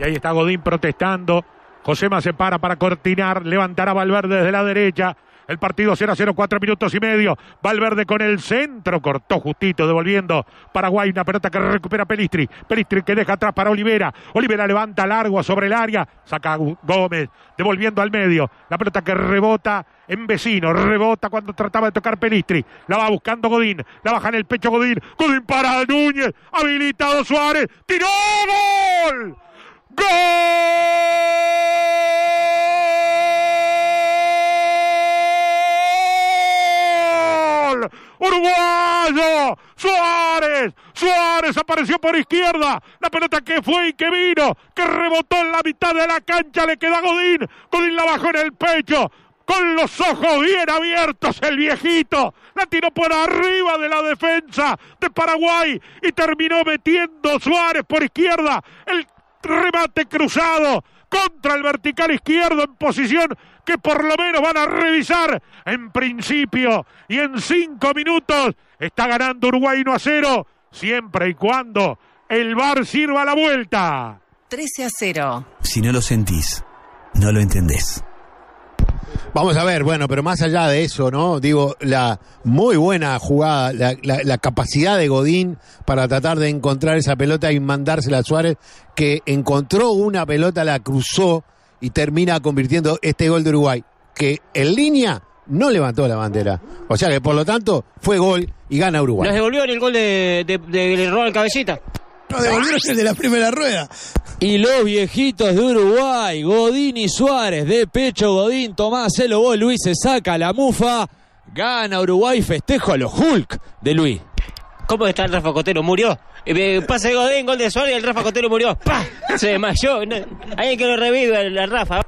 Y ahí está Godín protestando. Josema se para para cortinar. Levantará Valverde desde la derecha. El partido 0 a 0, 4 minutos y medio. Valverde con el centro, cortó justito, devolviendo Paraguay. Una pelota que recupera Pelistri. Pelistri que deja atrás para Olivera. Olivera levanta largo sobre el área. Saca Gómez, devolviendo al medio. La pelota que rebota en vecino, rebota cuando trataba de tocar Pelistri. La va buscando Godín, la baja en el pecho Godín. Godín para Núñez, habilitado Suárez. ¡Tiró gol! ¡Gol! ¡Uruguayo! ¡Suárez! Suárez apareció por izquierda. La pelota que fue y que vino, que rebotó en la mitad de la cancha, le queda a Godín. Godín la bajó en el pecho con los ojos bien abiertos el viejito, la tiró por arriba de la defensa de Paraguay y terminó metiendo Suárez por izquierda, el remate cruzado contra el vertical izquierdo en posición que por lo menos van a revisar en principio y en cinco minutos está ganando Uruguay 1 a 0 siempre y cuando el bar sirva la vuelta. 13 a 0. Si no lo sentís, no lo entendés. Vamos a ver, bueno, pero más allá de eso, ¿no? Digo, la muy buena jugada, la, capacidad de Godín para tratar de encontrar esa pelota y mandársela a Suárez, que encontró una pelota, la cruzó y termina convirtiendo este gol de Uruguay, que en línea no levantó la bandera. O sea que por lo tanto fue gol y gana Uruguay. Nos devolvió el gol de, de, al Cabecita. Nos devolvieron el de la primera rueda y los viejitos de Uruguay, Godín y Suárez, de pecho Godín, Tomás el vos, Luis se saca la mufa, gana Uruguay, festejo a los Hulk de Luis. ¿Cómo está el Rafa Cotero? ¿Murió? Eh, pase Godín, gol de Suárez, el Rafa Cotero murió. ¡Pah! Se desmayó. Alguien que lo reviva el Rafa.